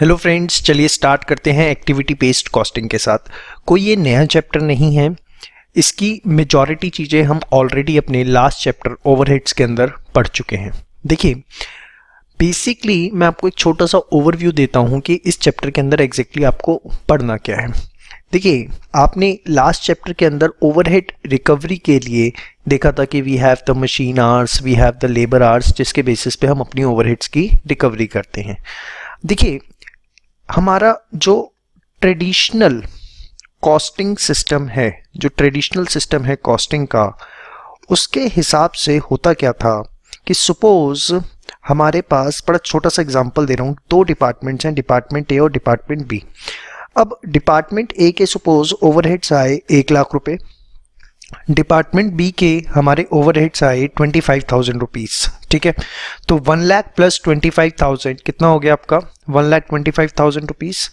Hello friends चलिए start करते हैं एक्टिविटी बेस्ड कॉस्टिंग के साथ कोई ये नया चैप्टर नहीं है इसकी मेजॉरिटी चीज़ें हम ऑलरेडी अपने लास्ट चैप्टर ओवरहेड्स के अंदर पढ़ चुके हैं देखिए बेसिकली मैं आपको एक छोटा सा ओवरव्यू देता हूँ कि इस चैप्टर के अंदर एग्जैक्टली exactly आपको पढ़ना क्या है देखिए आपने लास्ट चैप्टर के अंदर ओवरहेड रिकवरी के लिए देखा था कि we have the machine hours we have the labour hours जिसके बेसिस पे हम अपनी ओवरहेड्स की रिकवरी करते हैं देखिए हमारा जो ट्रेडिशनल कॉस्टिंग सिस्टम है जो ट्रेडिशनल सिस्टम है कॉस्टिंग का उसके हिसाब से होता क्या था कि सपोज हमारे पास बड़ा छोटा सा एग्जांपल दे रहा हूँ दो डिपार्टमेंट्स हैं डिपार्टमेंट ए और डिपार्टमेंट बी अब डिपार्टमेंट ए के सपोज ओवरहेड्स आए एक लाख रुपए डिपार्टमेंट बी के हमारे ओवरहेड्स आए ट्वेंटी फाइव थाउजेंड रुपीज़ ठीक है तो one lakh plus twenty five thousand कितना हो गया आपका one lakh twenty five thousand rupees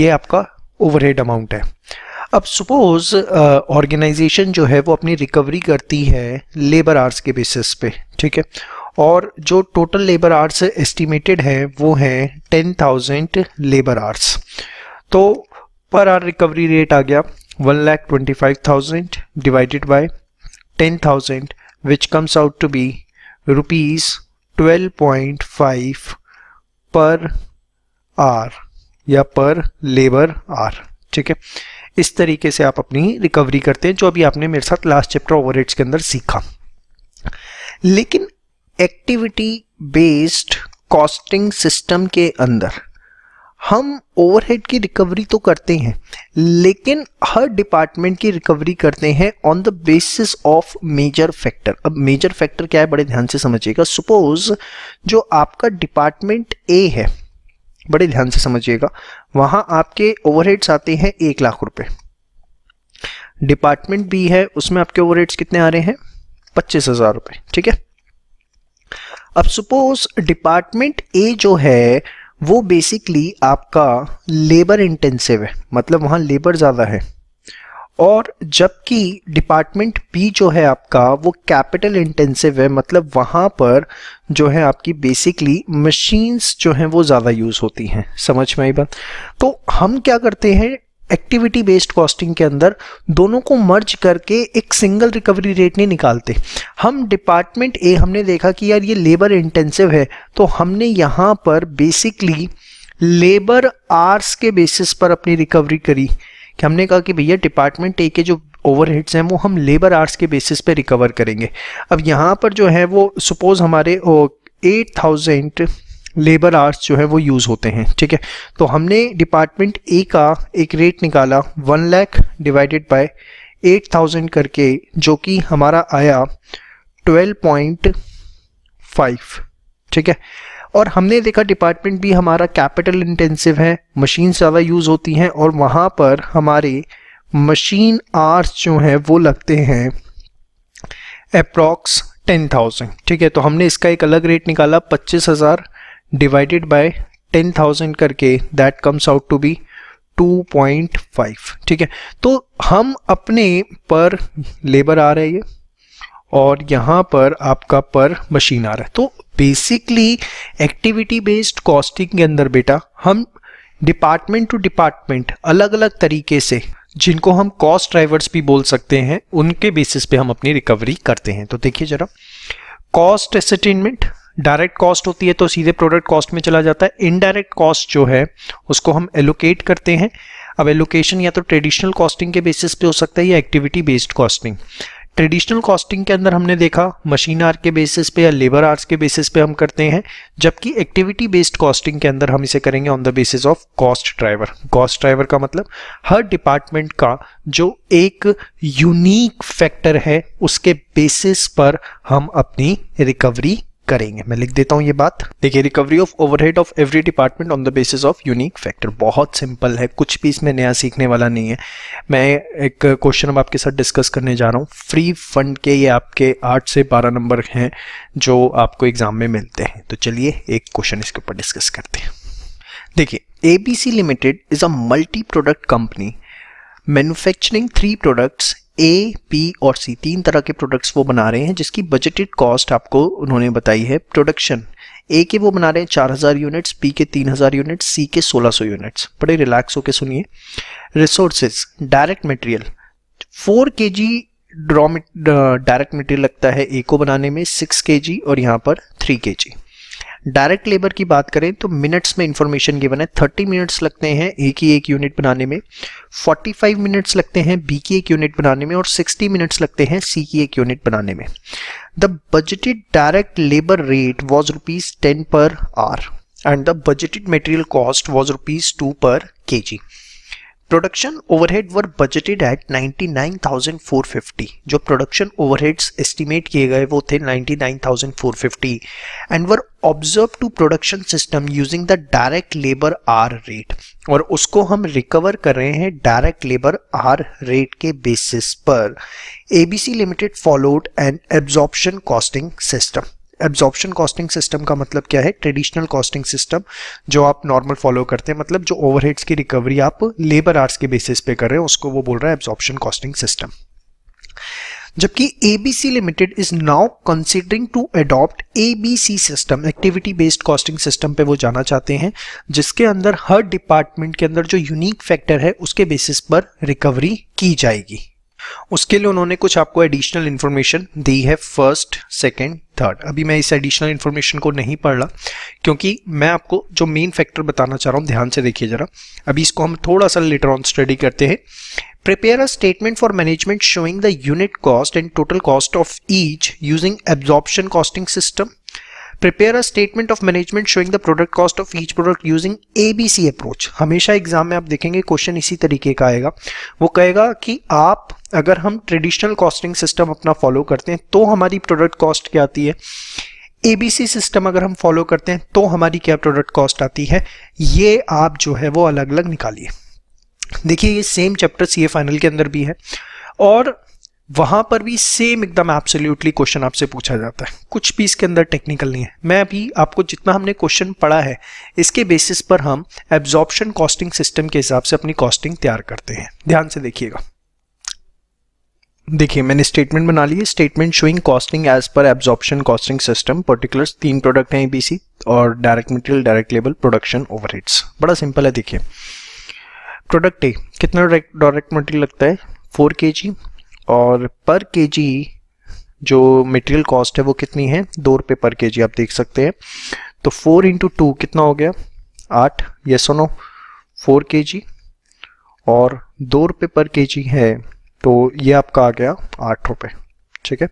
ये आपका ओवरहेड अमाउंट है अब सपोज ऑर्गेनाइजेशन uh, जो है वो अपनी रिकवरी करती है लेबर आर्स के बेसिस पे ठीक है और जो टोटल लेबर आर्स एस्टिमेटेड है वो है टेन थाउजेंड लेबर आर्स तो पर आर रिकवरी रेट आ गया twenty lakh thousand divided by divided by which comes which comes out to be rupees 12.5 पर आर या पर लेबर आर ठीक है इस तरीके से आप अपनी रिकवरी करते हैं जो अभी आपने मेरे साथ लास्ट चैप्टर ओवर के अंदर सीखा लेकिन एक्टिविटी बेस्ड कॉस्टिंग सिस्टम के अंदर हम ओवरहेड की रिकवरी तो करते हैं लेकिन हर डिपार्टमेंट की रिकवरी करते हैं on the basis of major factor अब मेजर फैक्टर क्या है बड़े ध्यान से समझिएगा सपोज जो आपका डिपार्टमेंट ए है बड़े ध्यान से समझिएगा वहां आपके ओवरहेड्स आते हैं एक लाख रुपए डिपार्टमेंट बी है उसमें आपके ओवरहेड्स कितने आ रहे हैं पच्चीस हजार ठीक है अब सपोज डिपार्टमेंट ए जो है वो बेसिकली आपका लेबर इंटेंसिव है मतलब वहाँ लेबर ज़्यादा है और जबकि डिपार्टमेंट बी जो है आपका वो कैपिटल इंटेंसिव है मतलब वहाँ पर जो है आपकी बेसिकली मशीन्स जो हैं वो ज़्यादा यूज़ होती हैं समझ में आई बात तो हम क्या करते हैं एक्टिविटी बेस्ड कॉस्टिंग के अंदर दोनों को मर्ज करके एक सिंगल रिकवरी रेट नहीं निकालते हम डिपार्टमेंट ए हमने देखा कि यार ये लेबर इंटेंसिव है तो हमने यहाँ पर बेसिकली लेबर आर्स के बेसिस पर अपनी रिकवरी करी कि हमने कहा कि भैया डिपार्टमेंट ए के जो ओवरहेड्स हैं वो हम लेबर आर्स के बेसिस पे रिकवर करेंगे अब यहाँ पर जो है वो सपोज़ हमारे एट थाउजेंड लेबर आर्स जो है वो यूज़ होते हैं ठीक है तो हमने डिपार्टमेंट ए का एक रेट निकाला one lakh divided by eight thousand करके जो कि हमारा आया ट्वेल्व पॉइंट फाइव ठीक है और हमने देखा डिपार्टमेंट भी हमारा कैपिटल इंटेंसिव है मशीन ज़्यादा यूज़ होती हैं और वहाँ पर हमारे मशीन आर्स जो हैं वो लगते हैं अप्रॉक्स टेन थाउजेंड ठीक है तो हमने इसका एक अलग रेट निकाला पच्चीस हज़ार डिवाइडेड बाय 10,000 करके that comes out to be 2.5 ठीक है तो हम अपने पर लेबर आ रहे हैं और यहाँ पर आपका पर मशीन आ रहा है तो बेसिकली एक्टिविटी बेस्ड कॉस्टिंग के अंदर बेटा हम डिपार्टमेंट टू डिपार्टमेंट अलग अलग तरीके से जिनको हम कॉस्ट ड्राइवर्स भी बोल सकते हैं उनके बेसिस पे हम अपनी रिकवरी करते हैं तो देखिए जरा कॉस्ट एसेटेनमेंट डायरेक्ट कॉस्ट होती है तो सीधे प्रोडक्ट कॉस्ट में चला जाता है इनडायरेक्ट कॉस्ट जो है उसको हम एलोकेट करते हैं अब एलोकेशन या तो ट्रेडिशनल कॉस्टिंग के बेसिस पे हो सकता है या activity based costing traditional costing के अंदर हमने देखा मशीन आर के बेसिस पे या लेबर आर्स के बेसिस पे हम करते हैं जबकि एक्टिविटी बेस्ड कॉस्टिंग के अंदर हम इसे करेंगे on the basis of cost driver cost driver का मतलब हर डिपार्टमेंट का जो एक यूनिक फैक्टर है उसके बेसिस पर हम अपनी रिकवरी करेंगे मैं लिख देता हूँ ये बात देखिए recovery of overhead of every department on the basis of unique factor बहुत सिंपल है कुछ भी इसमें नया सीखने वाला नहीं है मैं एक क्वेश्चन अब आपके साथ डिस्कस करने जा रहा हूँ फ्री फंड के ये आपके आठ से बारह नंबर हैं जो आपको एग्जाम में मिलते हैं तो चलिए एक क्वेश्चन इसके ऊपर डिस्कस करते हैं देखिए A B C limited is a multi product company manufacturing three products A P और सी तीन तरह के प्रोडक्ट्स वो बना रहे हैं जिसकी बजटेड कॉस्ट आपको उन्होंने बताई है प्रोडक्शन ए के वो बना रहे हैं चार हज़ार यूनिट्स बी के तीन हज़ार यूनिट्स सी के सोलह सौ यूनिट्स बड़े रिलैक्स होकर सुनिए रिसोर्सेज डायरेक्ट मटेरियल फोर के जी ड्रॉ डायरेक्ट मटेरियल लगता है ए को बनाने में सिक्स के जी और यहाँ पर थ्री के जी डायरेक्ट लेबर की बात करें तो मिनट्स में इन्फॉर्मेशन गिवन है थर्टी मिनट्स लगते हैं ए की एक यूनिट बनाने में फोर्टी फाइव मिनट्स लगते हैं बी की एक यूनिट बनाने में और सिक्सटी मिनट्स लगते हैं सी की एक यूनिट बनाने में the budgeted direct labour rate was rupees ten per hour and the budgeted material cost was rupees two per K G production overhead were budgeted at 99,450 जो प्रोडक्शन ओवरहेड्स एस्टिमेट किए गए वो थे 99,450 and were observe to production system using the direct labour hour rate और उसको हम recover कर रहे हैं डायरेक्ट लेबर आर रेट के बेसिस पर ABC limited followed and absorption costing system absorption costing system का मतलब क्या है ट्रेडिशनल कॉस्टिंग सिस्टम जो आप नॉर्मल फॉलो करते हैं मतलब जो ओवरहेड्स की रिकवरी आप लेबर आर्ट्स के बेसिस पे कर रहे हैं उसको वो बोल रहा है एब्जॉर्प्शन कॉस्टिंग सिस्टम जबकि ABC limited is now considering to adopt ABC system activity based costing system पे वो जाना चाहते हैं जिसके अंदर हर डिपार्टमेंट के अंदर जो यूनिक फैक्टर है उसके बेसिस पर रिकवरी की जाएगी उसके लिए उन्होंने कुछ आपको एडिशनल इन्फॉर्मेशन दी है फर्स्ट सेकेंड थर्ड अभी मैं इस एडिशनल इन्फॉर्मेशन को नहीं पढ़ रहा क्योंकि मैं आपको जो मेन फैक्टर बताना चाह रहा हूँ ध्यान से देखिए जरा अभी इसको हम थोड़ा सा लेटर ऑन स्टडी करते हैं prepare a statement for management showing the unit cost and total cost of each using absorption costing system prepare a statement of management showing the product cost of each product using A B C approach हमेशा exam में आप देखेंगे question इसी तरीके का आएगा वो कहेगा कि आप अगर हम ट्रेडिशनल कॉस्टिंग सिस्टम अपना फॉलो करते हैं तो हमारी प्रोडक्ट कॉस्ट क्या आती है ए बी सी सिस्टम अगर हम फॉलो करते हैं तो हमारी क्या प्रोडक्ट कॉस्ट आती है ये आप जो है वो अलग अलग निकालिए देखिए ये same chapter C A final के अंदर भी है और वहां पर भी सेम एकदम एब्सोल्यूटली क्वेश्चन आपसे पूछा जाता है कुछ भी इसके अंदर टेक्निकल नहीं है मैं अभी आपको जितना हमने क्वेश्चन पढ़ा है इसके बेसिस पर हम एब्जॉर्प्शन कॉस्टिंग सिस्टम के हिसाब से अपनी कॉस्टिंग तैयार करते हैं ध्यान से देखिएगा देखिए मैंने स्टेटमेंट बना लिया statement showing costing as per absorption costing system particular तीन प्रोडक्ट हैं एबीसी और direct material direct labour production overheads बड़ा सिंपल है देखिए प्रोडक्ट ए कितना डायरेक्ट मटेरियल लगता है फोर के जी और पर के जो मटेरियल कॉस्ट है वो कितनी है दो रुपये पर के आप देख सकते हैं तो फोर इंटू टू कितना हो गया आठ ये सुनो फोर के और दो रुपये पर के है तो ये आपका आ गया आठ रुपये ठीक है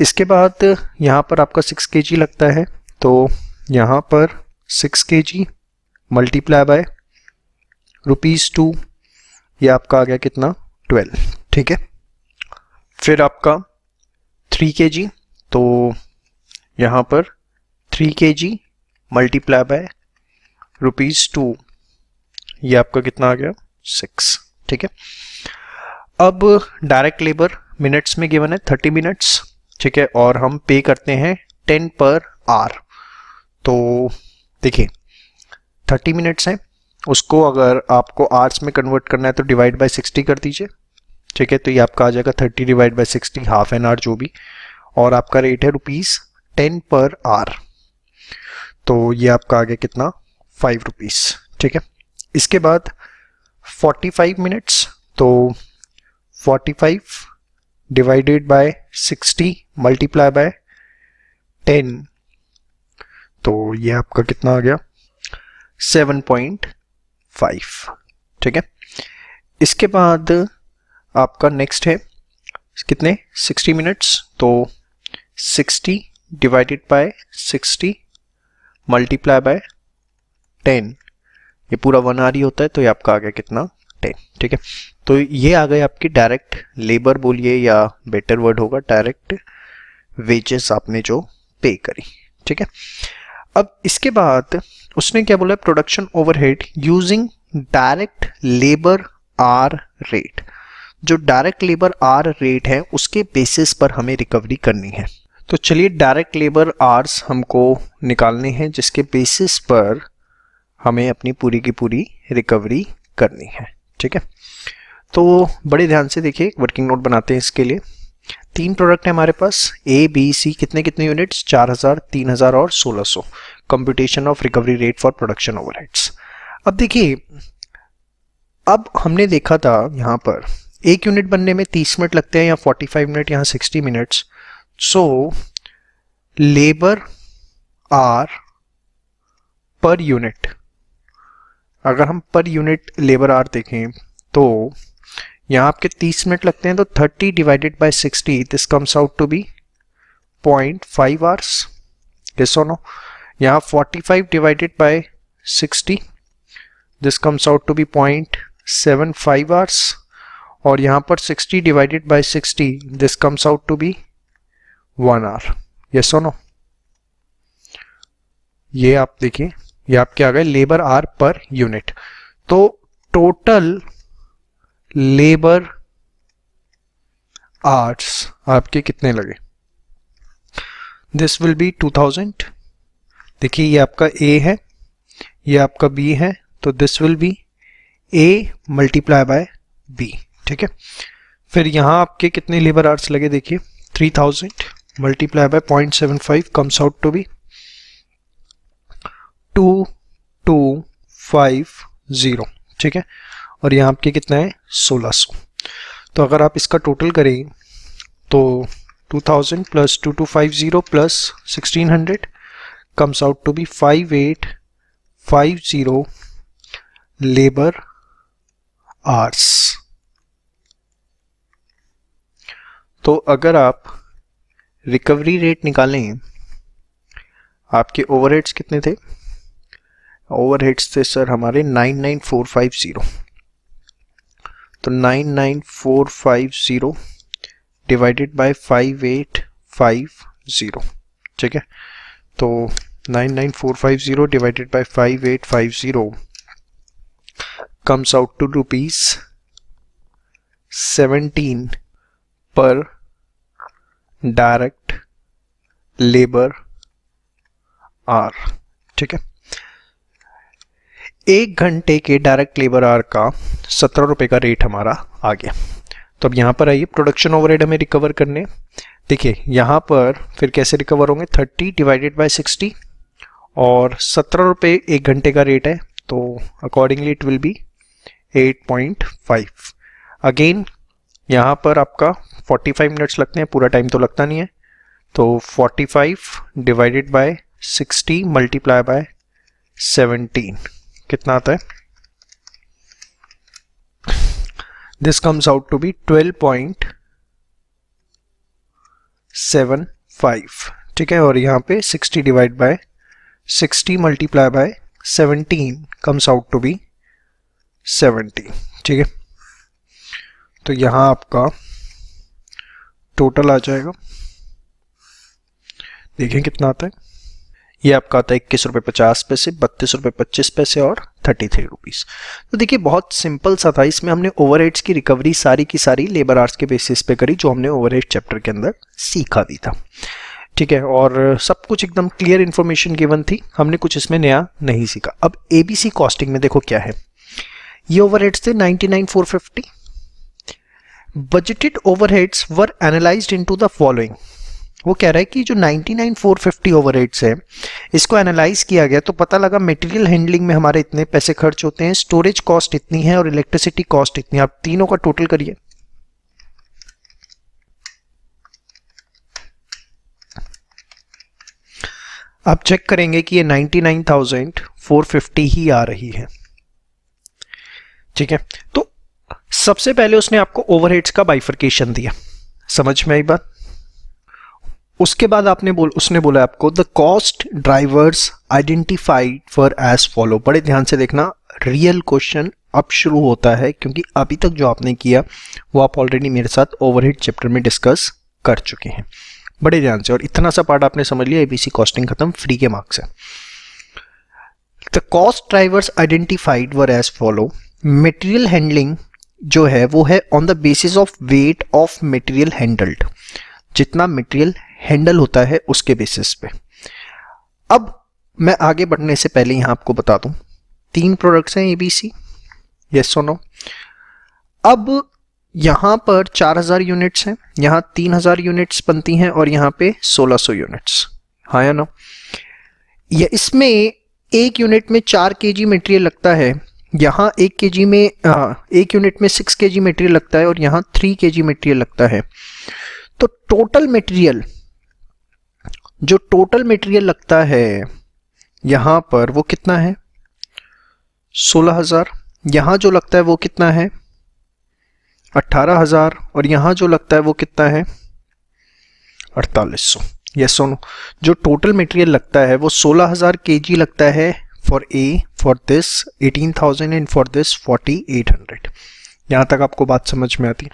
इसके बाद यहाँ पर आपका सिक्स के लगता है तो यहाँ पर six K G multiply by rupees two ये आपका आ गया कितना ट्वेल्व ठीक है फिर आपका थ्री के जी तो यहाँ पर three K G multiply by rupees two ये आपका कितना आ गया सिक्स ठीक है अब डायरेक्ट लेबर मिनट्स में गिवन है थर्टी मिनट्स ठीक है और हम पे करते हैं टेन पर आर तो देखिए थर्टी मिनट्स हैं उसको अगर आपको आर्स में कन्वर्ट करना है तो डिवाइड बाय सिक्सटी कर दीजिए ठीक है तो ये आपका आ जाएगा thirty divide by sixty half an hour जो भी और आपका रेट है रुपीज़ टेन पर आर तो ये आपका आ गया कितना फाइव रुपीज़ ठीक है इसके बाद फोर्टी फाइव मिनट्स तो forty five divided by sixty multiply by ten तो ये आपका कितना आ गया सेवन पॉइंट फाइव ठीक है इसके बाद आपका नेक्स्ट है कितने 60 मिनट्स तो 60 डिवाइडेड बाय 60 मल्टीप्लाई बाय 10 ये पूरा वन आर ही होता है तो ये आपका आ गया कितना 10 ठीक है तो ये आ गए आपकी डायरेक्ट लेबर बोलिए या बेटर वर्ड होगा डायरेक्ट वेजेस आपने जो पे करी ठीक है अब इसके बाद उसने क्या बोला production overhead using direct labour hour rate जो डायरेक्ट लेबर आर रेट है उसके बेसिस पर हमें रिकवरी करनी है तो चलिए डायरेक्ट लेबर आर्स हमको निकालने हैं जिसके बेसिस पर हमें अपनी पूरी की पूरी रिकवरी करनी है ठीक है तो बड़े ध्यान से देखिए वर्किंग नोट बनाते हैं इसके लिए तीन प्रोडक्ट है हमारे पास ए बी सी कितने कितने यूनिट्स 4000, 3000 और 1600 computation of recovery rate for production overheads अब देखिए अब हमने देखा था यहाँ पर एक यूनिट बनने में 30 मिनट लगते हैं या 45 मिनट या 60 minutes so labour hour per unit अगर हम पर यूनिट लेबर आर देखें तो यहाँ आपके 30 मिनट लगते हैं तो 30 divided by 60 this comes out to be point five hours यहां फोर्टी फाइव यहाँ 45 sixty this 60 out to be point seven 0.75 hours और यहाँ पर 60 divided by 60 this comes out to be one hour yes और no ये आप देखिए ये आपके आ गए लेबर आर पर यूनिट तो टोटल लेबर आर्ट्स आपके कितने लगे दिस विल बी 2000 देखिए ये आपका ए है ये आपका बी है तो this will be A multiply by B ठीक है फिर यहाँ आपके कितने लेबर आर्ट्स लगे देखिए three thousand multiply by point seven five comes out to be two two five zero ठीक है और यहाँ आपके कितना है सोलह सौ तो अगर आप इसका टोटल करें तो two thousand plus two two five zero plus sixteen hundred comes out to be five eight five zero labour hours तो अगर आप रिकवरी रेट निकालें आपके ओवरहेड्स कितने थे ओवरहेड्स थे सर हमारे 99450 तो 99450 डिवाइडेड बाय 5850 ठीक है तो 99450 divided by 5850 comes out to rupees 17 पर डायरेक्ट लेबर आर ठीक है एक घंटे के डायरेक्ट लेबर आर का सत्रह रुपए का रेट हमारा आ गया तो अब यहां पर आइए प्रोडक्शन ओवरहेड हमें रिकवर करने देखिए यहां पर फिर कैसे रिकवर होंगे थर्टी डिवाइडेड बाय सिक्सटी और सत्रह रुपए एक घंटे का रेट है तो accordingly it will be eight point five again यहाँ पर आपका 45 मिनट्स लगते हैं पूरा टाइम तो लगता नहीं है तो 45 डिवाइडेड बाय 60 मल्टीप्लाई बाय 17 कितना आता है this comes out to be 12.75 ठीक है और यहाँ पे 60 divide by 60 multiply by 17 comes out to be 70 ठीक है तो यहाँ आपका टोटल आ जाएगा देखें कितना आता है ये आपका आता है इक्कीस रुपये पचास पैसे बत्तीस रुपये पच्चीस पैसे और थर्टी थ्री रुपीज़ तो देखिए बहुत सिंपल सा था इसमें हमने ओवर की रिकवरी सारी की सारी लेबर आर्ट्स के बेसिस पे करी जो हमने ओवर चैप्टर के अंदर सीखा भी था ठीक है और सब कुछ एकदम क्लियर इन्फॉर्मेशन गिवन थी हमने कुछ इसमें नया नहीं सीखा अब एबीसी कॉस्टिंग में देखो क्या है ये ओवर थे ninety nine four fifty budgeted overheads were analysed into the following वो कह रहा है कि जो 99450 ओवरहेड्स है इसको एनालाइज किया गया तो पता लगा मटेरियल हैंडलिंग में हमारे इतने पैसे खर्च होते हैं स्टोरेज कॉस्ट इतनी है और इलेक्ट्रिसिटी कॉस्ट इतनी आप तीनों का टोटल करिए आप चेक करेंगे कि ये 99,450 ही आ रही है ठीक है तो सबसे पहले उसने आपको ओवरहेड्स का बाइफर्केशन दिया समझ में आई बात उसके बाद आपने बोल उसने बोला आपको the cost drivers identified for as follow बड़े ध्यान से देखना रियल क्वेश्चन अब शुरू होता है क्योंकि अभी तक जो आपने किया वो आप ऑलरेडी मेरे साथ ओवरहेड चैप्टर में डिस्कस कर चुके हैं बड़े ध्यान से और इतना सा पार्ट आपने समझ लिया एबीसी कॉस्टिंग खत्म फ्री के मार्क्स है the cost drivers identified were as follow material handling जो है वो है on the basis of weight of material handled जितना मटेरियल हैंडल होता है उसके बेसिस पे अब मैं आगे बढ़ने से पहले यहां आपको बता दूं तीन प्रोडक्ट्स हैं एबीसी यस और नो अब यहां पर 4000 यूनिट्स हैं यहां 3000 यूनिट्स बनती हैं और यहां पे 1600 यूनिट्स हाँ या नो या इसमें एक यूनिट में चार के जी मटेरियल लगता है यहाँ एक के जी में आ, एक यूनिट में सिक्स के जी मटेरियल लगता है और यहाँ थ्री के जी मटेरियल लगता है तो टोटल मटेरियल जो टोटल मटेरियल लगता है यहाँ पर वो कितना है सोलह हज़ार यहाँ जो लगता है वो कितना है अट्ठारह हज़ार और यहाँ जो लगता है वो कितना है अड़तालीस सौ यस सोनो जो टोटल मटेरियल लगता है वो सोलह हज़ार के लगता है for A for this 18,000 and for this 4,800 यहाँ तक आपको बात समझ में आती है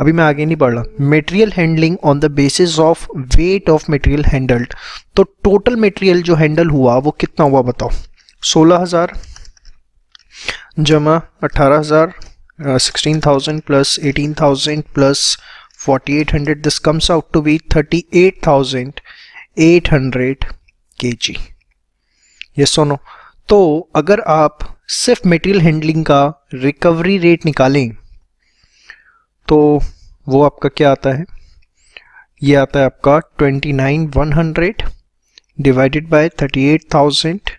अभी मैं आगे नहीं बढ़ रहा material handling on the basis of weight of material handled तो टोटल मेटेरियल जो हैंडल हुआ वो कितना हुआ बताओ 16000 जमा 18000 16,000 plus 18,000 plus 4800 this comes out to be 38,800 K G ये नो तो अगर आप सिर्फ मटेरियल हैंडलिंग का रिकवरी रेट निकालें तो वो आपका क्या आता है ये आता है आपका twenty nine one hundred divided by thirty eight thousand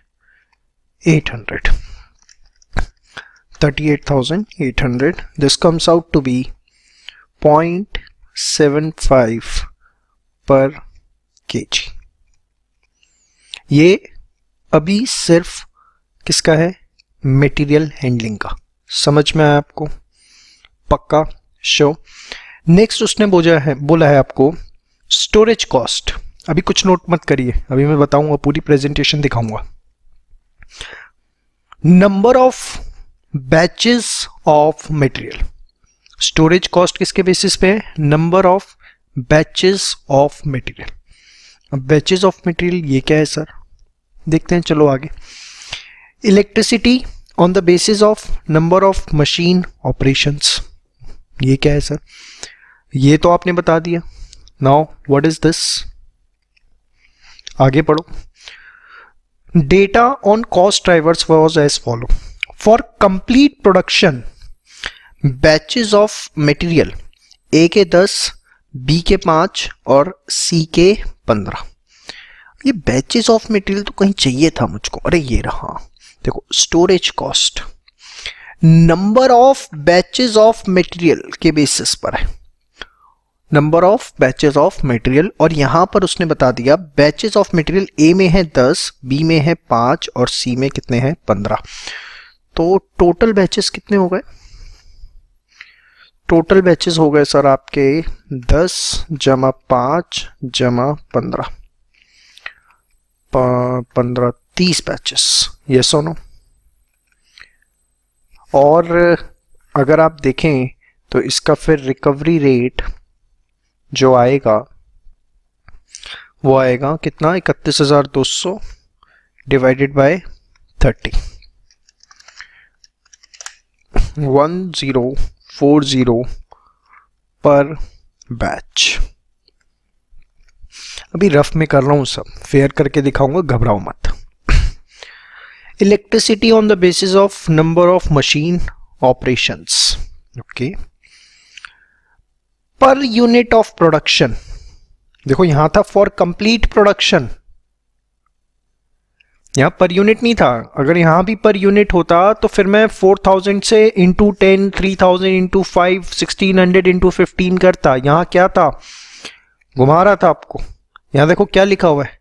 eight hundred thirty eight thousand eight hundred this comes out to be point seven five per K G ये अभी सिर्फ किसका है मटेरियल हैंडलिंग का समझ में आया आपको पक्का शो नेक्स्ट उसने बोला है बोला है आपको स्टोरेज कॉस्ट अभी कुछ नोट मत करिए अभी मैं बताऊंगा पूरी प्रेजेंटेशन दिखाऊंगा number of batches of material storage cost किसके बेसिस पे है number of batches of material अब बैचेस ऑफ मटेरियल ये क्या है सर देखते हैं चलो आगे electricity on the basis of number of machine operations ये क्या है सर ये तो आपने बता दिया नाउ व्हाट इज दिस आगे पढ़ो data on cost drivers was as follow for complete production batches of material A के दस बी के पांच और सी के पंद्रह ये बैचेस ऑफ मटेरियल तो कहीं चाहिए था मुझको अरे ये रहा देखो storage cost number of batches of material के बेसिस पर है number of batches of material और यहां पर उसने बता दिया बैचेस ऑफ मटेरियल ए में है दस बी में है पाँच और सी में कितने हैं पंद्रह तो टोटल बैचेस कितने हो गए टोटल बैचेस हो गए सर आपके दस जमा पाँच जमा पंद्रह पंद्रह तीस पैचेस ये सोनो नो और अगर आप देखें तो इसका फिर रिकवरी रेट जो आएगा वो आएगा कितना इकतीस हज़ार दो सौ divided by thirty one zero four zero per batch अभी रफ में कर रहा हूं सब फेयर करके दिखाऊंगा घबराओ मत electricity on the basis of number of machine operations okay per unit of production देखो यहां था फॉर कंप्लीट प्रोडक्शन यहां पर यूनिट नहीं था अगर यहां भी पर यूनिट होता तो फिर मैं 4000 से into ten three thousand into five sixteen hundred into fifteen करता यहां क्या था घुमा रहा था आपको यहां देखो क्या लिखा हुआ है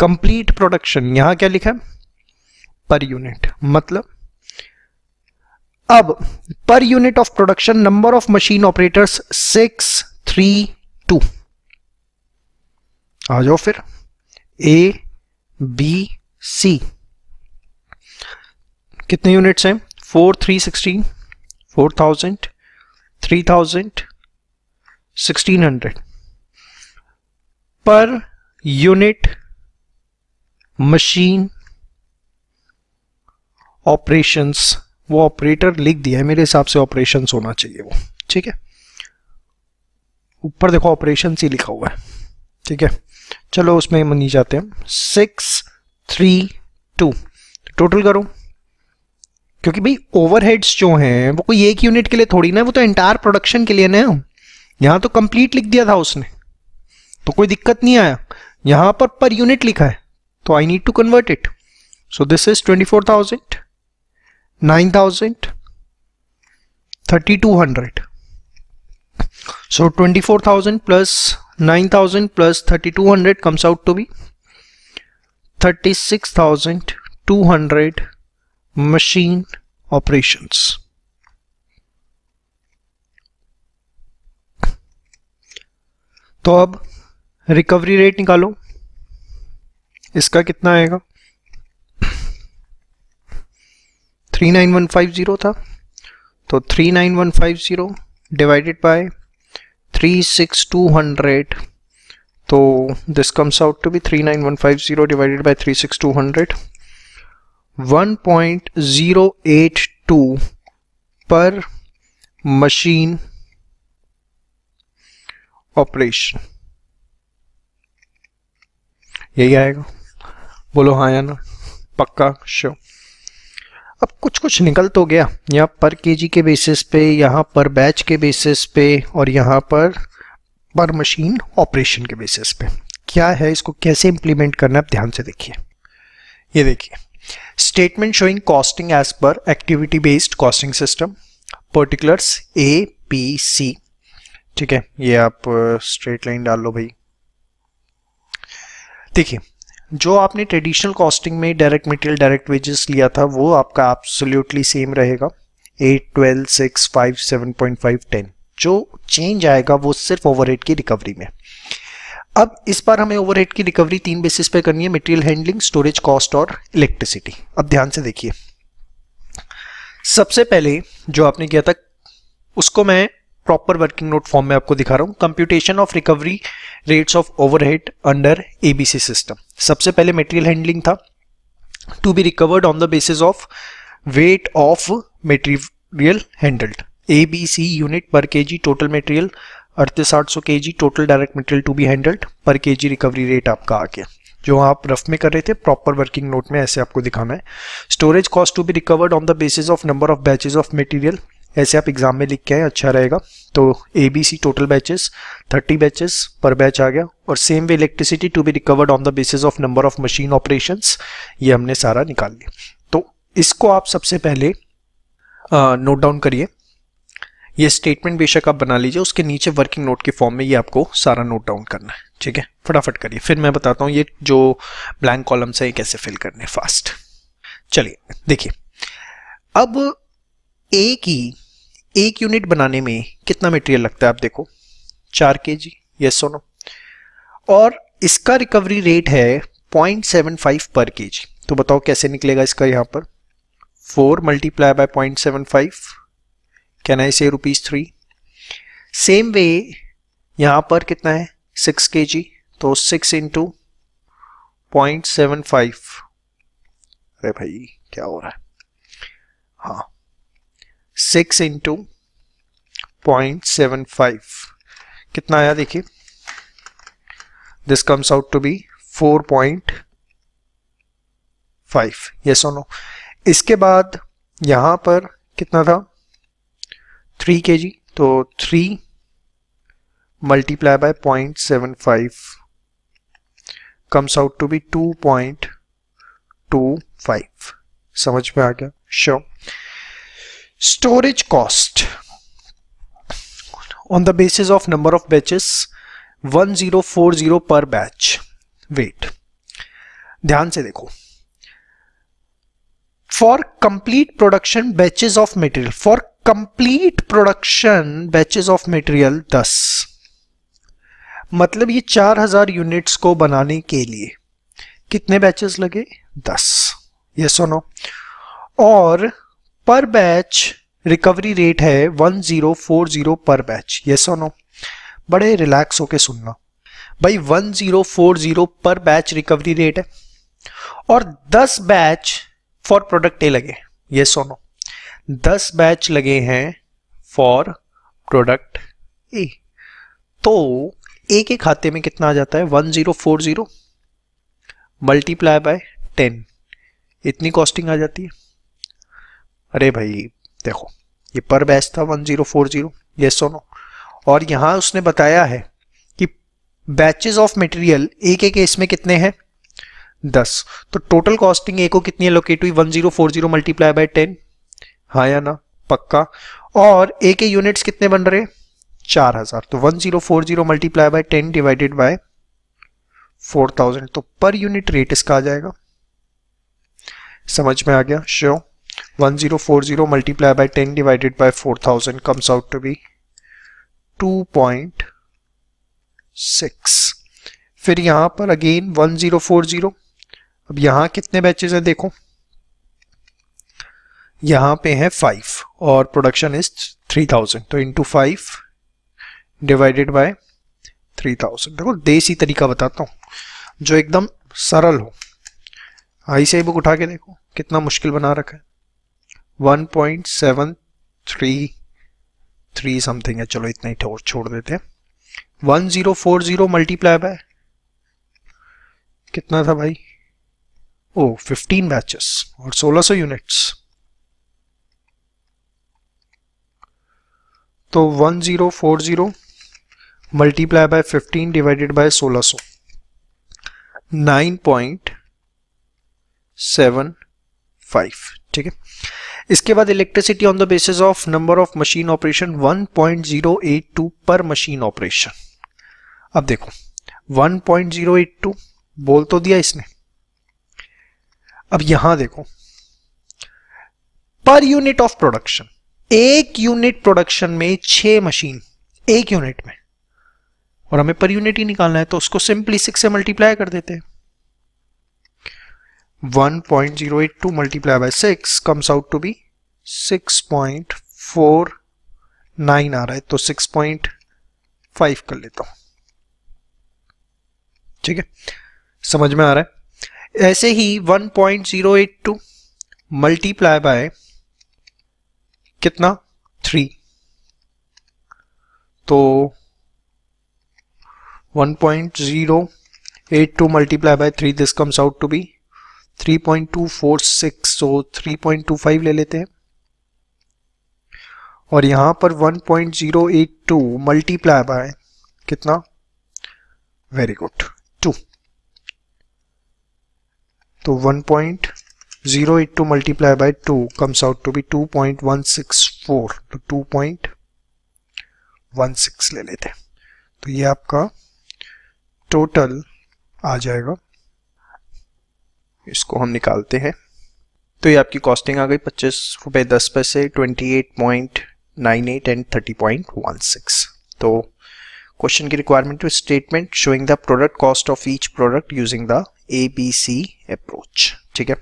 कंप्लीट प्रोडक्शन यहां क्या लिखा है पर यूनिट मतलब अब per unit of production number of machine operators six three two आ जाओ फिर ए बी सी कितने यूनिट्स हैं four three sixteen four thousand three thousand sixteen hundred per unit machine operations वो ऑपरेटर लिख दिया है मेरे हिसाब से ऑपरेशंस होना चाहिए वो ठीक है ऊपर देखो ऑपरेशन ही लिखा हुआ है ठीक है चलो उसमें नहीं जाते हैं सिक्स थ्री टू टोटल करो क्योंकि भाई ओवरहेड्स जो हैं वो कोई एक यूनिट के लिए थोड़ी ना वो तो एंटायर प्रोडक्शन के लिए ना यहां तो कंप्लीट लिख दिया था उसने तो कोई दिक्कत नहीं आया यहां पर पर यूनिट लिखा है तो I need to convert it so this is twenty four thousand 9000 3200 so 24000 plus 9000 plus 3200 comes out to be 36200 machine operations तो अब रिकवरी रेट निकालो इसका कितना आएगा three nine one five zero था तो three nine one five zero divided by three six two hundred तो this comes out to be three nine one five zero divided by three six two hundred one point zero eight two per machine operation यही आएगा बोलो हाँ या ना पक्का sure अब कुछ कुछ निकल तो गया यहाँ पर केजी के बेसिस पे यहाँ पर बैच के बेसिस पे और यहाँ पर पर मशीन ऑपरेशन के बेसिस पे क्या है इसको कैसे इंप्लीमेंट करना है आप ध्यान से देखिए ये देखिए statement showing costing as per activity based costing system particulars A P C ठीक है ये आप स्ट्रेट uh, लाइन डाल लो भाई देखिए जो आपने ट्रेडिशनल कॉस्टिंग में डायरेक्ट मटेरियल डायरेक्ट वेजेस लिया था वो आपका एब्सोल्युटली सेम रहेगा eight twelve six five seven point five ten जो चेंज आएगा वो सिर्फ ओवरहेड की रिकवरी में अब इस बार हमें ओवरहेड की रिकवरी तीन बेसिस पे करनी है मटेरियल हैंडलिंग स्टोरेज कॉस्ट और इलेक्ट्रिसिटी अब ध्यान से देखिए सबसे पहले जो आपने किया था उसको मैं प्रॉपर वर्किंग नोट फॉर्म में आपको दिखा रहा हूँ computation of recovery rates of overhead under ABC system सबसे पहले मेटेरियल हैंडलिंग था to be recovered on the basis of weight of material handled A B C unit per K G total material अड़तीस आठ सौ K G total direct material to be handled per K ji recovery rate आपका आ गया जो आप rough में कर रहे थे प्रॉपर वर्किंग नोट में ऐसे आपको दिखाना है storage cost to be recovered on the basis of number of batches of material ऐसे आप एग्जाम में लिख के आए अच्छा रहेगा तो A B C total batches 30 batches per batch आ गया और same way electricity to be recovered on the basis of number of machine operation ये हमने सारा निकाल लिया तो इसको आप सबसे पहले नोट डाउन करिए ये स्टेटमेंट बेशक आप बना लीजिए उसके नीचे वर्किंग नोट के फॉर्म में ये आपको सारा नोट डाउन करना है ठीक है फटाफट करिए फिर मैं बताता हूँ ये जो ब्लैंक कॉलम्स हैं ये कैसे फिल करने फास्ट चलिए देखिए अब ए की एक यूनिट बनाने में कितना मटेरियल लगता है आप देखो चार के जी ये सोनो और इसका रिकवरी रेट है 0.75 पर के जी तो बताओ कैसे निकलेगा इसका यहाँ पर four multiply by point seven five can I say rupees three same way यहाँ पर कितना है सिक्स के जी तो six into point seven five अरे भाई क्या हो रहा है हाँ six into point seven five कितना आया देखिए this comes out to be four point five ये सोनो इसके बाद यहां पर कितना था थ्री के जी तो three multiply by point seven five comes out to be two point two five समझ में आ गया sure sure. storage cost on the basis of number of batches 1040 per batch wait ध्यान से देखो for complete production batches of material for complete production batches of material 10 मतलब ये 4000 units को बनाने के लिए कितने बैचेस लगे 10 यस और नो और पर बैच रिकवरी रेट है 1040 पर बैच ये सुनो नो बड़े रिलैक्स होके सुनना भाई 1040 पर बैच रिकवरी रेट है और 10 बैच फॉर प्रोडक्ट ए लगे ये सुनो नो 10 बैच लगे हैं फॉर प्रोडक्ट ए तो ए के खाते में कितना आ जाता है 1040 मल्टीप्लाई बाय 10 इतनी कॉस्टिंग आ जाती है अरे भाई देखो ये पर बैच था 1040 ये सोनो और यहाँ उसने बताया है कि बैचेस ऑफ मटेरियल एक एक इसमें कितने हैं दस तो टोटल कॉस्टिंग ए को कितनी एलोकेट हुई 1040 मल्टीप्लाई बाय टेन हाँ या ना पक्का और ए के यूनिट्स कितने बन रहे चार हजार तो 1040 multiply by ten divided by thousand तो पर यूनिट रेट इसका आ जाएगा समझ में आ गया sure 1040 multiplied by 10 divided by 4000 comes out to be 2.6 फिर यहां पर अगेन 1040 अब यहां कितने बैचेस हैं देखो यहां पे है फाइव और प्रोडक्शन इज 3000 तो इंटू फाइव डिवाइडेड बाय 3000 देखो देसी तरीका बताता हूं जो एकदम सरल हो आई से बुक उठा के देखो कितना मुश्किल बना रखा है 1.733 समथिंग है चलो इतना ही छोड़ देते हैं 1040 zero four zero multiply by कितना था भाई ओ 15 बैचेस और 1600 यूनिट्स तो 1040 zero four zero multiply by fifteen divided by सोलह so nine point seven five ठीक है इसके बाद electricity on the basis of number of machine operation 1.082 per machine operation अब देखो 1.082 बोल तो दिया इसने अब यहां देखो पर यूनिट ऑफ प्रोडक्शन एक यूनिट प्रोडक्शन में छह मशीन एक यूनिट में और हमें पर यूनिट ही निकालना है तो उसको सिंपली सिक्स से मल्टीप्लाई कर देते हैं 1.082 multiplied by 6 comes out to be 6.49 आ रहा है तो 6.5 कर लेता हूँ ठीक है समझ में आ रहा है ऐसे ही 1.082 multiplied by कितना 3 तो 1.082 multiplied by 3 this comes out to be be 3.246 so 3.25 ले लेते हैं और यहां पर 1.082 मल्टीप्लाई बाय कितना वेरी गुड टू तो 1.082 multiply by two comes out to be 2.164 तो 2.16 ले लेते हैं तो ये आपका टोटल आ जाएगा इसको हम निकालते हैं तो ये आपकी कॉस्टिंग आ गई पच्चीस रुपये दस पैसे twenty eight point nine eight and thirty point one six तो क्वेश्चन की requirement to statement showing the product cost of each product using the A B C approach ठीक है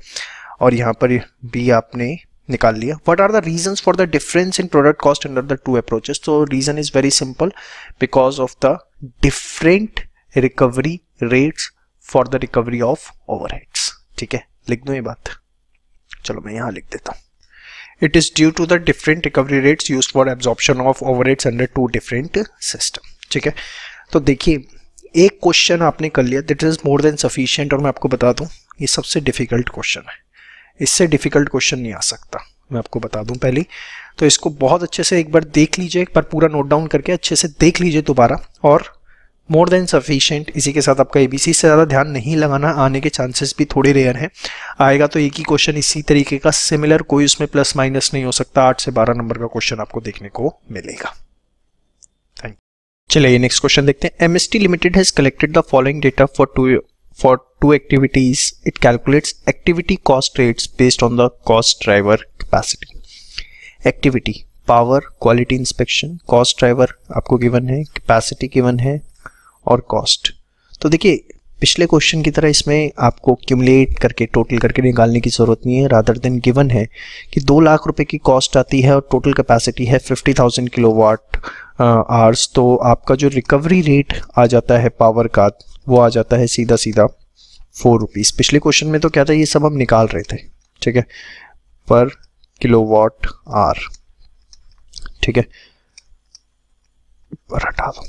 और यहाँ पर बी आपने निकाल लिया what are the reason for the difference in product cost under the two approaches तो reason is very simple because of the different recovery rates for the recovery of overheads ठीक है लिख दो ये बात चलो मैं यहाँ लिख देता हूँ it is due to the different recovery rates use for absorption of over rates under two different system ठीक है तो देखिए एक क्वेश्चन आपने कर लिया that is more than sufficient और मैं आपको बता दूँ ये सबसे डिफिकल्ट क्वेश्चन है इससे डिफिकल्ट क्वेश्चन नहीं आ सकता मैं आपको बता दूं पहले तो इसको बहुत अच्छे से एक बार देख लीजिए एक बार पूरा नोट डाउन करके अच्छे से देख लीजिए दोबारा और मोर देन सफिशियंट इसी के साथ आपका एबीसी से ज़्यादा ध्यान नहीं लगाना आने के चांसेस भी थोड़े रेयर हैं आएगा तो एक ही क्वेश्चन इसी तरीके का सिमिलर कोई उसमें प्लस माइनस नहीं हो सकता आठ से बारह नंबर का क्वेश्चन आपको देखने को मिलेगा थैंक चलिए नेक्स्ट क्वेश्चन देखते हैं MST limited has collected the following data for two for two activities it calculates activity cost rates based on the cost driver capacity activity power quality inspection cost driver आपको given है capacity given है और cost तो देखिए पिछले question की तरह इसमें आपको क्यूमलेट करके टोटल करके निकालने की ज़रूरत नहीं है रादर देन गिवन है कि दो लाख रुपए की कॉस्ट आती है और टोटल कैपेसिटी है fifty thousand kilowatt hours तो आपका जो रिकवरी रेट आ जाता है पावर का वो आ जाता है सीधा सीधा फोर रुपीज़ पिछले क्वेश्चन में तो क्या था ये सब हम निकाल रहे थे ठीक है पर किलो वाट आर ठीक है हटा दो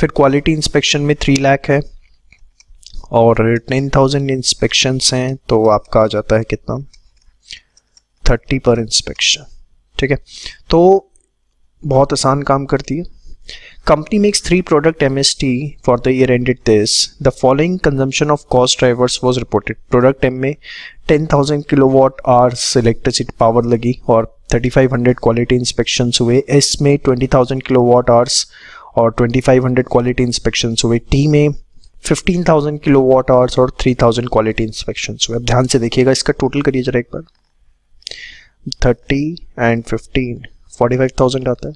फिर क्वालिटी इंस्पेक्शन में थ्री लाख है और टेन थाउजेंड इंस्पेक्शंस हैं तो आपका आ जाता है कितना थर्टी पर इंस्पेक्शन ठीक है तो बहुत आसान काम करती है company makes three product M S T for the year ended this the following consumption of cost drivers was reported product M में ten thousand kilowatt hours electricity power लगी और thirty five hundred quality inspection हुए S में twenty thousand kilowatt hours और 2500 quality inspection हुए T में 15,000 kilowatt hours और 3,000 quality inspection हुए अब ध्यान से देखिएगा इसका टोटल करिए जरा एक बार 30 एंड 15 45,000 आता है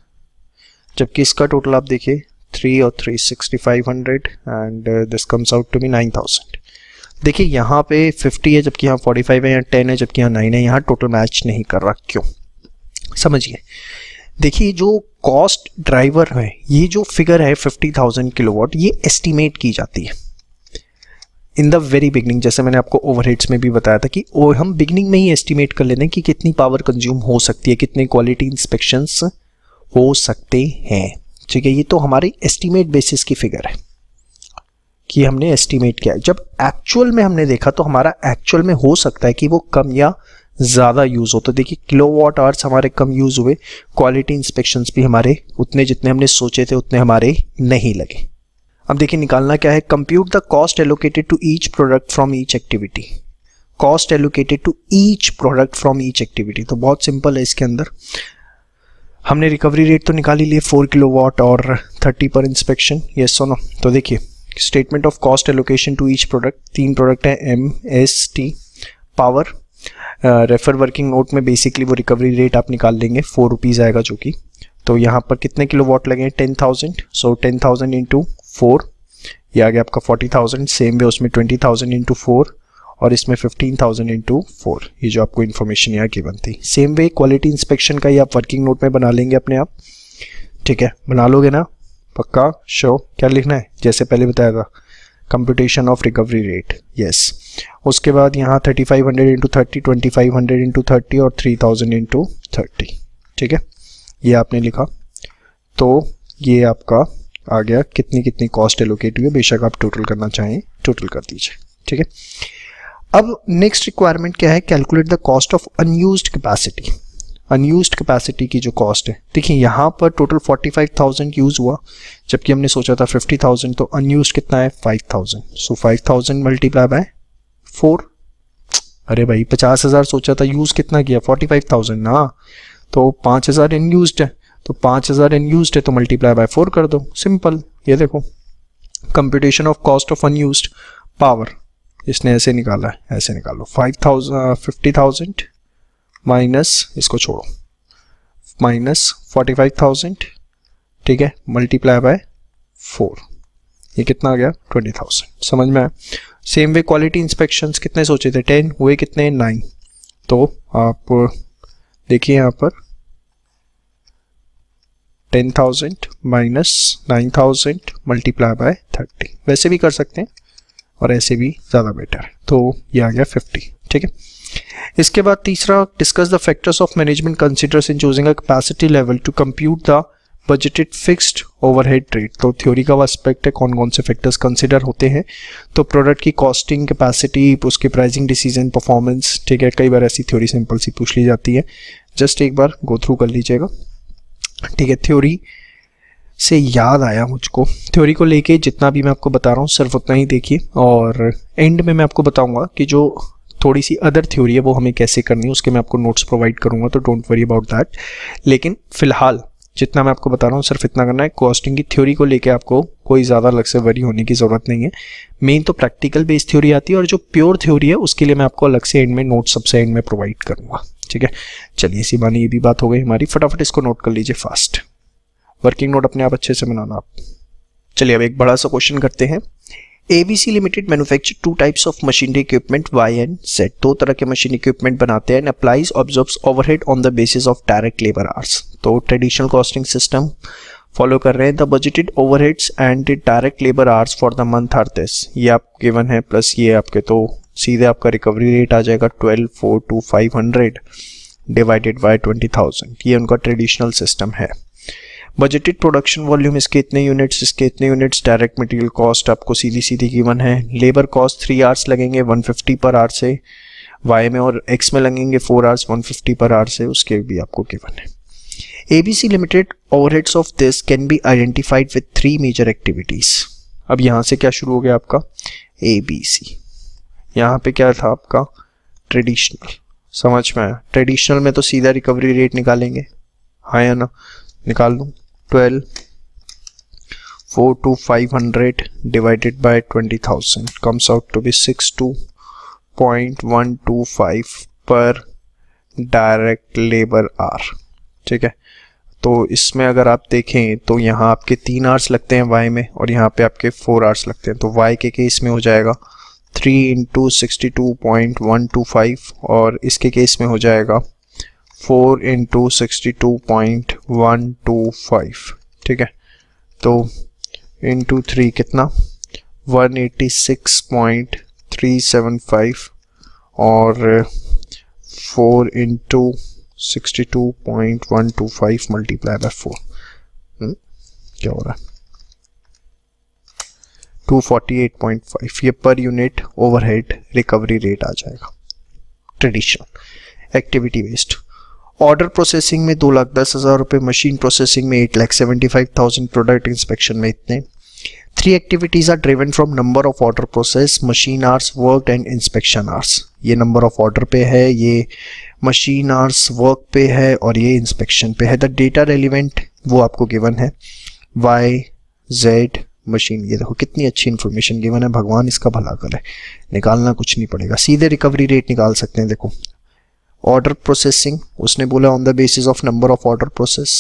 जबकि इसका टोटल आप देखिए 3 और 3 6500 and this comes out to me 9000 देखिए यहाँ पे 50 है जबकि यहाँ 45 है यहाँ 10 है जबकि यहाँ 9 है यहाँ टोटल मैच नहीं कर रहा क्यों समझिए देखिए जो कॉस्ट ड्राइवर है ये जो फिगर है 50,000 किलोवाट ये एस्टिमेट की जाती है इन द वेरी बिगनिंग जैसे मैंने आपको ओवरहेड्स में भी बताया था कि और हम बिगनिंग में ही एस्टिमेट कर लेते हैं कि कितनी पावर कंज्यूम हो सकती है कितने क्वालिटी इंस्पेक्शंस हो सकते हैं ठीक है ये तो हमारी एस्टिमेट बेसिस की फिगर है कि हमने एस्टिमेट किया है जब एक्चुअल में हमने देखा तो हमारा एक्चुअल में हो सकता है कि वो कम या ज़्यादा यूज़ होता है देखिए किलो वॉट आवर्स हमारे कम यूज़ हुए क्वालिटी इंस्पेक्शन भी हमारे उतने जितने हमने सोचे थे उतने हमारे नहीं लगे अब देखिए निकालना क्या है compute the cost allocated to each product from each activity cost allocated to each product from each activity तो बहुत सिंपल है इसके अंदर हमने रिकवरी रेट तो निकाली लिए फोर किलो वॉट और थर्टी पर इंस्पेक्शन यस सो नो तो देखिए statement of cost allocation to each product तीन प्रोडक्ट है M S T power refer working note में बेसिकली वो रिकवरी रेट आप निकाल लेंगे फोर रुपीज़ आएगा जो कि तो यहाँ पर कितने किलो वॉट लगे हैं ten thousand so ten thousand into four ये आ गया आपका फोर्टी थाउजेंड सेम वे उसमें ट्वेंटी थाउजेंड इंटू फोर और इसमें फिफ्टीन थाउजेंड इंटू फोर ये जो आपको इन्फॉर्मेशन यहाँ की बनती सेम वे क्वालिटी इंस्पेक्शन का ही आप वर्किंग नोट में बना लेंगे अपने आप ठीक है बना लोगे ना पक्का शो क्या लिखना है जैसे पहले बताया था computation of recovery rate yes उसके बाद यहाँ 3500 five hundred into thirty twenty five hundred into thirty और 3000 थाउजेंड इंटू थर्टी ठीक है ये आपने लिखा तो ये आपका आ गया कितनी कितनी कॉस्ट एलोकेट हुई है बेशक आप टोटल करना चाहें टोटल कर दीजिए ठीक है अब नेक्स्ट रिक्वायरमेंट क्या है calculate the cost of unused capacity unused capacity की जो कॉस्ट है देखिए यहाँ पर टोटल 45,000 यूज़ हुआ जबकि हमने सोचा था 50,000 तो अनयूज कितना है 5,000 so so, 5,000 multiply by four अरे भाई 50,000 सोचा था यूज़ कितना किया 45,000 ना तो 5,000 हज़ार अनयूज है तो 5,000 हज़ार अनयूज है तो मल्टीप्लाई बाय फोर कर दो सिंपल ये देखो computation of cost of unused power इसने ऐसे निकाला है ऐसे निकालो फाइव थाउजेंड माइनस इसको छोड़ो माइनस फोर्टी फाइव थाउजेंड ठीक है मल्टीप्लाई बाय फोर ये कितना आ गया ट्वेंटी थाउजेंड समझ में आया सेम वे क्वालिटी इंस्पेक्शन कितने सोचे थे टेन हुए कितने नाइन तो आप देखिए यहाँ पर ten thousand minus nine thousand multiply by thirty वैसे भी कर सकते हैं और ऐसे भी ज़्यादा बेटर है तो ये आ गया फिफ्टी ठीक है इसके बाद तीसरा discuss the factors of management considers in choosing a capacity level to compute the budgeted fixed overhead rate तो थ्योरी का वो एस्पेक्ट है कौन कौन से फैक्टर्स कंसिडर होते हैं तो प्रोडक्ट की कॉस्टिंग कैपेसिटी उसके प्राइसिंग डिसीजन परफॉर्मेंस ठीक है कई बार ऐसी थ्योरी सिंपल सी पूछ ली जाती है जस्ट एक बार गो थ्रू कर लीजिएगा ठीक है थ्योरी से याद आया मुझको थ्योरी को लेके जितना भी मैं आपको बता रहा हूँ सिर्फ उतना ही देखिए और एंड में मैं आपको बताऊँगा कि जो थोड़ी सी अदर थ्योरी है वो हमें कैसे करनी है उसके मैं आपको नोट्स प्रोवाइड करूँगा तो डोंट वरी अबाउट दैट लेकिन फिलहाल जितना मैं आपको बता रहा हूँ सिर्फ इतना करना है कॉस्टिंग की थ्योरी को लेके आपको कोई ज़्यादा अलग से वरी होने की ज़रूरत नहीं है मेन तो प्रैक्टिकल बेस्ड थ्योरी आती है और जो प्योर थ्योरी है उसके लिए मैं आपको अलग से एंड में नोट सबसे एंड में प्रोवाइड करूँगा ठीक है चलिए इसी बानी ये भी बात हो गई हमारी फटाफट इसको नोट कर लीजिए फास्ट वर्किंग नोट अपने आप अच्छे से बनाना आप चलिए अब एक बड़ा सा क्वेश्चन करते हैं ABC limited manufacture two types of machinery equipment Y and Z दो तरह के मशीन इक्विपमेंट बनाते हैं and applies observe overhead on the basis of direct labour hours तो ट्रेडिशनल कॉस्टिंग सिस्टम फॉलो कर रहे हैं the budgeted overheads and direct labour hours for the month are this ये आप गिवन है प्लस ये आपके तो सीधे आपका रिकवरी रेट आ जाएगा twelve four two five hundred divided by twenty thousand ये उनका ट्रेडिशनल सिस्टम है बजटेड प्रोडक्शन वॉल्यूम इसके इतने यूनिट्स इसके इतने यूनिट्स डायरेक्ट मटेरियल कॉस्ट आपको सीधी सीधी गिवन है लेबर कॉस्ट थ्री आवर्स लगेंगे 150 पर आवर से वाई में और एक्स में लगेंगे फोर आवर्स 150 पर आवर से उसके भी आपको गिवन है ABC limited overheads of this can be identified with three major activities अब यहाँ से क्या शुरू हो गया आपका ए बी सी यहाँ पे क्या था आपका ट्रेडिशनल समझ में आया ट्रेडिशनल में तो सीधा रिकवरी रेट निकालेंगे हाँ या ना निकाल लूँ twelve four two five hundred divided by twenty thousand comes out to be six two point one two five per direct labour hour ठीक है तो इसमें अगर आप देखें तो यहाँ आपके तीन आर्स लगते हैं वाई में और यहाँ पे आपके फोर आर्स लगते हैं तो वाई के केस में हो जाएगा three into sixty two point one two five और इसके केस में हो जाएगा four into sixty two point one two five ठीक है तो इंटू थ्री कितना one eighty six point three seven five और four into sixty two point one two five multiply by four hmm, क्या हो रहा है 248.5 ये per unit overhead recovery rate आ जाएगा traditional activity west order processing में दो लाख दस हज़ार रुपये मशीन प्रोसेसिंग में eight lakh seventy five thousand product inspection में इतने three activities are driven from number of order process machine hours work and inspection hours ये नंबर ऑफ ऑर्डर पे है ये मशीन आर्स वर्क पे है और ये इंस्पेक्शन पे है द डेटा रेलिवेंट वो आपको गिवन है वाई जेड मशीन ये देखो कितनी अच्छी इन्फॉर्मेशन गिवन है भगवान इसका भला करे निकालना कुछ नहीं पड़ेगा सीधे रिकवरी रेट निकाल सकते हैं देखो ऑर्डर प्रोसेसिंग उसने बोला on the basis of number of order process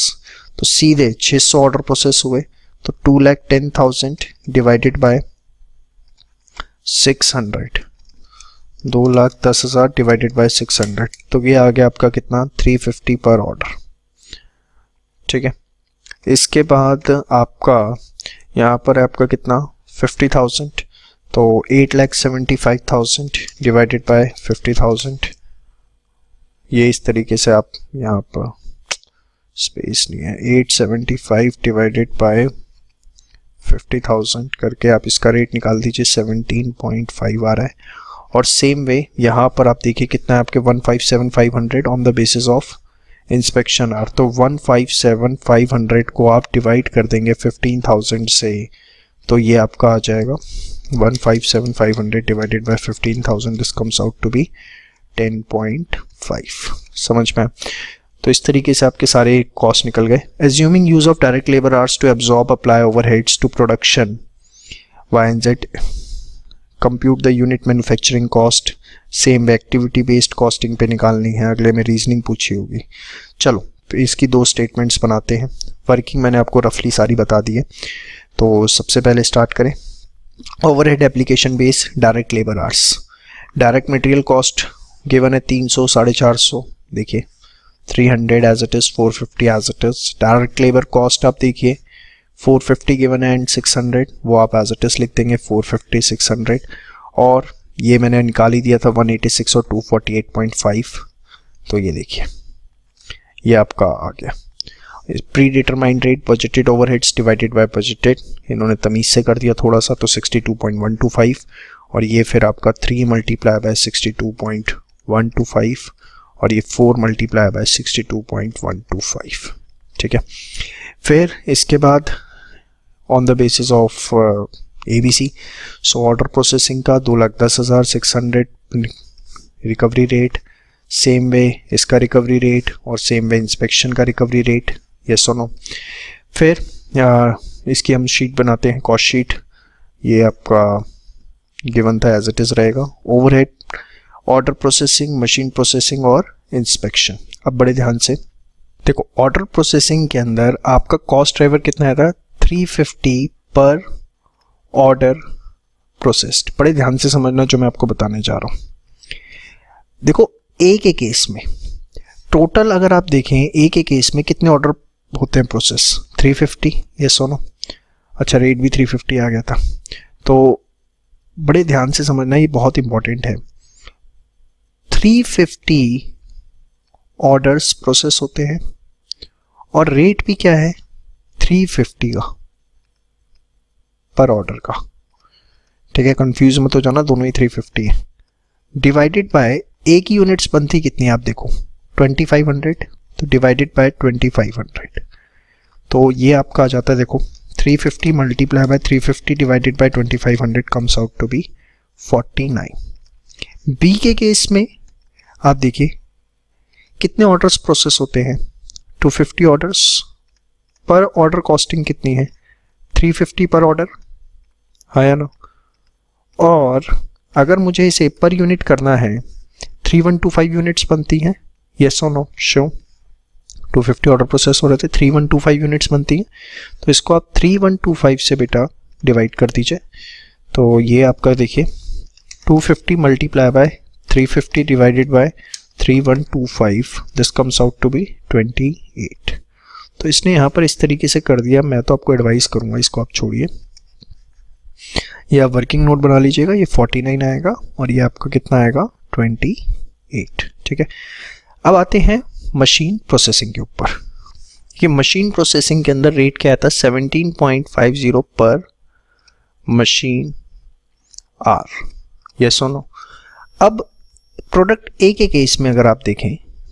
तो सीधे 600 ऑर्डर प्रोसेस हुए तो two lakh ten thousand divided by 600 दो लाख दस हज़ार डिवाइडेड बाय 600 तो ये आ गया आपका कितना 350 पर ऑर्डर ठीक है इसके बाद आपका यहाँ पर है आपका कितना 50,000 तो eight lakh seventy five thousand divided by fifty thousand ये इस तरीके से आप यहाँ पर स्पेस नहीं है 875 डिवाइडेड बाय 50,000 करके आप इसका रेट निकाल दीजिए 17.5 आ रहा है और सेम वे यहाँ पर आप देखिए कितना है आपके 157,500 on the basis of inspection hour तो 157,500 को आप डिवाइड कर देंगे 15,000 से तो ये आपका आ जाएगा 157,500 divided by 15,000 this comes out to be 10.5 समझ में तो इस तरीके से आपके सारे कॉस्ट निकल गए assuming use of direct labour hours to absorb apply overheads to production Y and Z compute the unit manufacturing cost same activity based costing पे निकालनी है अगले में रीजनिंग पूछी होगी चलो तो इसकी दो स्टेटमेंट्स बनाते हैं वर्किंग मैंने आपको रफली सारी बता दी है तो सबसे पहले स्टार्ट करें overhead application base direct labour hours direct material cost given है तीन सौ साढ़े चार सौ देखिए three hundred as it is four fifty as it is direct labour cost आप देखिए फोर फिफ्टी गिवन है एंड सिक्स हंड्रेड वो आप एज इट इज़ लिख देंगे फोर फिफ्टी सिक्स हंड्रेड और ये मैंने निकाल ही दिया था वन एटी सिक्स और two forty eight point five तो ये देखिए ये आपका आ गया predetermined rate budgeted overheads divided by budgeted इन्होंने तमीज़ से कर दिया थोड़ा सा तो सिक्सटी टू फाइव और ये फिर आपका three multiply by point one two five और ये four multiply by sixty two point one two five ठीक है फिर इसके बाद on the basis of A B C so order processing का दो लाख दस हज़ार six hundred recovery rate same way इसका रिकवरी रेट और सेम वे इंस्पेक्शन का रिकवरी रेट यस और नो फिर uh, इसकी हम शीट बनाते हैं कॉस्ट शीट ये आपका गिवन था एज इट इज़ रहेगा overhead order processing machine processing और इंस्पेक्शन अब बड़े ध्यान से देखो ऑर्डर प्रोसेसिंग के अंदर आपका कॉस्ट ड्राइवर कितना आता three fifty per order processed बड़े ध्यान से समझना जो मैं आपको बताने जा रहा हूँ देखो एक एक केस में टोटल अगर आप देखें एक एक केस में कितने ऑर्डर होते हैं प्रोसेस 350 फिफ्टी ये सोनो अच्छा रेट भी 350 आ गया था तो बड़े ध्यान से समझना ये बहुत इंपॉर्टेंट है 350 ऑर्डर्स प्रोसेस होते हैं और रेट भी क्या है 350 का पर ऑर्डर का ठीक है कंफ्यूज मत हो जाना दोनों ही 350 है डिवाइडेड बाय एक ही यूनिट्स बनती कितनी आप देखो 2500 तो डिवाइडेड बाय 2500 तो ये आपका आ जाता है देखो 350 multiply by three divided by 2500 comes out to be 49 B के केस में आप देखिए कितने ऑर्डर्स प्रोसेस होते हैं 250 ऑर्डर्स पर ऑर्डर कॉस्टिंग कितनी है 350 पर ऑर्डर हाँ या ना और अगर मुझे इसे पर यूनिट करना है 3125 यूनिट्स बनती हैं यस और नो शो 250 ऑर्डर प्रोसेस हो रहे थे 3125 यूनिट्स बनती हैं तो इसको आप 3125 से बेटा डिवाइड कर दीजिए तो ये आपका देखिए 250 multiply by 350 divided by 3125 this comes out to be 28 तो इसने यहाँ पर इस तरीके से कर दिया मैं तो आपको एडवाइस करूँगा इसको आप छोड़िए ये आप वर्किंग नोट बना लीजिएगा ये 49 आएगा और ये आपका कितना आएगा 28 ठीक है अब आते हैं मशीन प्रोसेसिंग के ऊपर कि मशीन प्रोसेसिंग के अंदर रेट क्या आता है 17.50 पर मशीन आर यस और नो अब प्रोडक्ट ए के केस में अगर आप देखें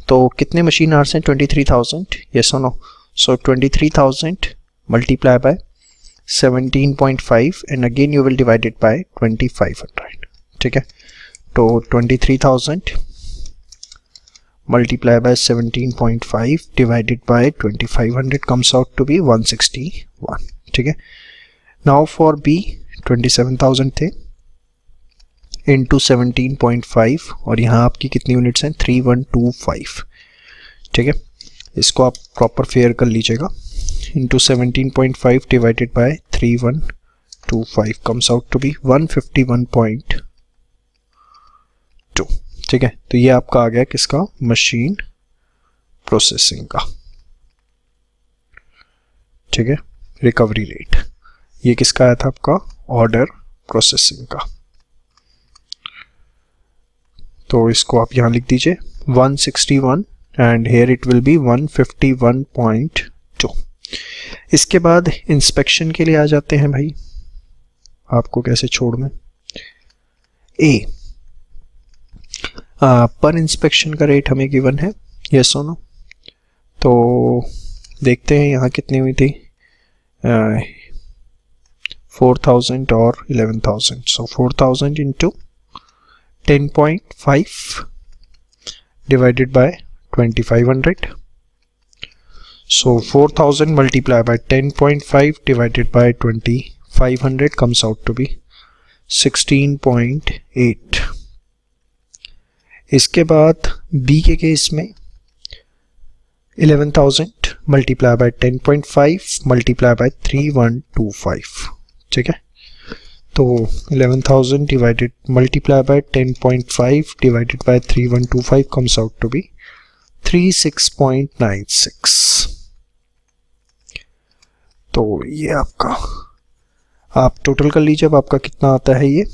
तो कितने मशीन आर्स हैं ट्वेंटी थ्री थाउजेंड ये और no so twenty three thousand multiply by seventeen point five and again you will divided by twenty five hundred ठीक है तो twenty three thousand 17.5 divided by 2500 comes out to be 161 ठीक है now for b 27000 थे into seventeen और यहाँ आपकी कितनी यूनिट्स हैं थ्री वन टू फाइव ठीक है इसको आप प्रॉपर फेयर कर लीजिएगा into seventeen point five divided by three one two five comes out to be one fifty one point two ठीक है तो ये आपका आ गया किसका मशीन प्रोसेसिंग का ठीक है रिकवरी रेट ये किसका आया था आपका ऑर्डर प्रोसेसिंग का तो इसको आप यहाँ लिख दीजिए 161 and here it will be 151.2 इसके बाद इंस्पेक्शन के लिए आ जाते हैं भाई आपको कैसे छोड़ में ए पर इंस्पेक्शन का रेट हमें गिवन है ये सोनो तो देखते हैं यहाँ कितनी हुई थी फोर थाउजेंड और eleven thousand so four thousand into 10.5 divided by 2500 so 4000 multiplied by 10.5 divided by 2500 comes out to be 16.8 इसके बाद b के केस में 11000 मल्टीप्लाई by 10.5 मल्टीप्लाई by 3125 ठीक है तो 11,000 divided multiply by 10.5 divided by 3125 comes out to be 36.96 तो ये आपका आप टोटल कर लीजिए अब आपका कितना आता है ये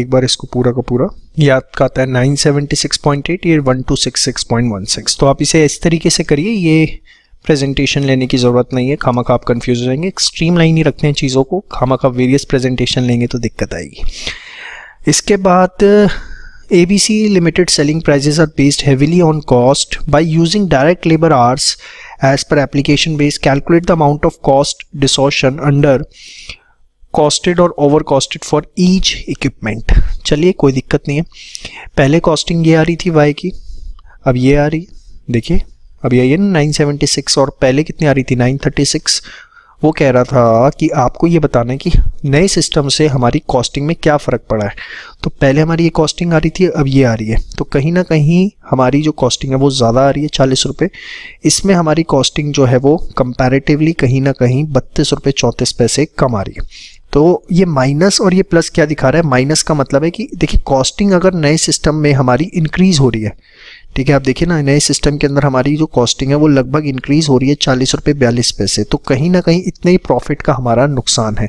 एक बार इसको पूरा का पूरा ये आपका आता है 976.8 ये 1266.16 तो आप इसे इस तरीके से करिए ये प्रेजेंटेशन लेने की ज़रूरत नहीं है खामा खा आप कन्फ्यूज हो जाएंगे स्ट्रीम लाइन ही रखते हैं चीज़ों को खामा खा वेरियस प्रेजेंटेशन लेंगे तो दिक्कत आएगी इसके बाद A B C limited selling prices are based heavily on cost by using direct labour hours as per application base calculate the amount of cost distortion under costed और over costed for each equipment चलिए कोई दिक्कत नहीं है पहले costing ये आ रही थी वाई की अब ये आ रही देखिए अब ये ना नाइन और पहले कितनी आ रही थी नाइन वो कह रहा था कि आपको ये बताना है कि नए सिस्टम से हमारी कॉस्टिंग में क्या फ़र्क पड़ा है तो पहले हमारी ये कॉस्टिंग आ रही थी अब ये आ रही है तो कहीं ना कहीं हमारी जो कॉस्टिंग है वो ज़्यादा आ रही है चालीस रुपये इसमें हमारी कॉस्टिंग जो है वो कंपेरेटिवली कहीं ना कहीं बत्तीस रुपये चौंतीस पैसे कम आ रही है तो ये माइनस और ये प्लस क्या दिखा रहा है माइनस का मतलब है कि देखिए कॉस्टिंग अगर नए सिस्टम में हमारी इंक्रीज़ हो रही है ठीक है आप देखिए ना नए सिस्टम के अंदर हमारी जो कॉस्टिंग है वो लगभग इंक्रीज हो रही है चालीस रुपये बयालीस पैसे तो कहीं ना कहीं इतने ही प्रॉफिट का हमारा नुकसान है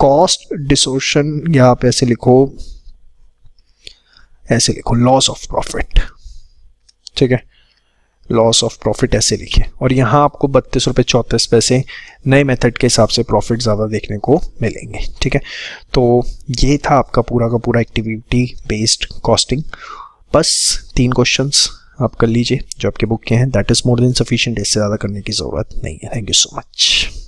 कॉस्ट डिसोशन या आप ऐसे लिखो ऐसे लिखो लॉस ऑफ प्रॉफिट ठीक है लॉस ऑफ प्रॉफिट ऐसे लिखिए और यहाँ आपको बत्तीस रुपये चौंतीस पैसे नए मेथड के हिसाब से प्रॉफिट ज़्यादा देखने को मिलेंगे ठीक है तो ये था आपका पूरा का पूरा एक्टिविटी बेस्ड कॉस्टिंग बस तीन क्वेश्चंस आप कर लीजिए जो आपके बुक के हैं that is more than sufficient इससे ज़्यादा करने की ज़रूरत नहीं है थैंक यू सो मच